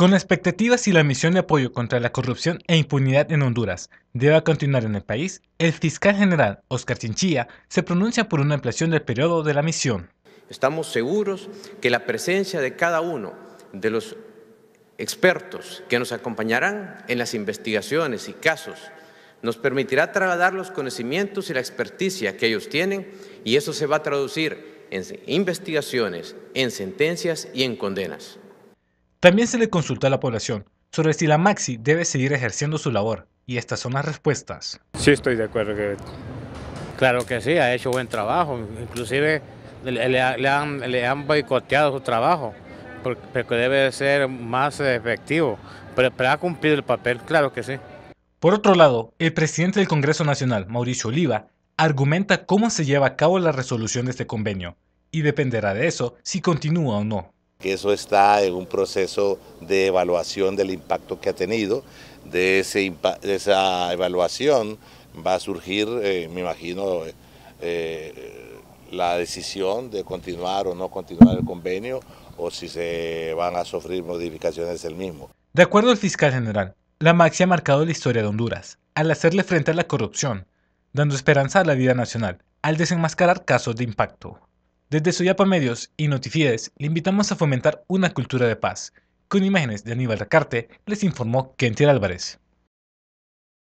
Con expectativas y la misión de apoyo contra la corrupción e impunidad en Honduras debe continuar en el país, el fiscal general Oscar Chinchilla se pronuncia por una ampliación del periodo de la misión. Estamos seguros que la presencia de cada uno de los expertos que nos acompañarán en las investigaciones y casos nos permitirá trasladar los conocimientos y la experticia que ellos tienen y eso se va a traducir en investigaciones, en sentencias y en condenas. También se le consultó a la población sobre si la Maxi debe seguir ejerciendo su labor y estas son las respuestas. Sí, estoy de acuerdo. Que... Claro que sí, ha hecho buen trabajo, inclusive le, han, le boicoteado su trabajo, porque, debe ser más efectivo, pero ha cumplido el papel, claro que sí. Por otro lado, el presidente del Congreso Nacional, Mauricio Oliva, argumenta cómo se lleva a cabo la resolución de este convenio, y dependerá de eso si continúa o no que eso está en un proceso de evaluación del impacto que ha tenido. De, esa evaluación va a surgir, eh, me imagino, eh, la decisión de continuar o no continuar el convenio o si se van a sufrir modificaciones del mismo. De acuerdo al fiscal general, la maxia ha marcado la historia de Honduras al hacerle frente a la corrupción, dando esperanza a la vida nacional al desenmascarar casos de impacto. Desde Soyapa Medios y Notifiedes le invitamos a fomentar una cultura de paz. Con imágenes de Aníbal Racarte, les informó Kentiel Álvarez.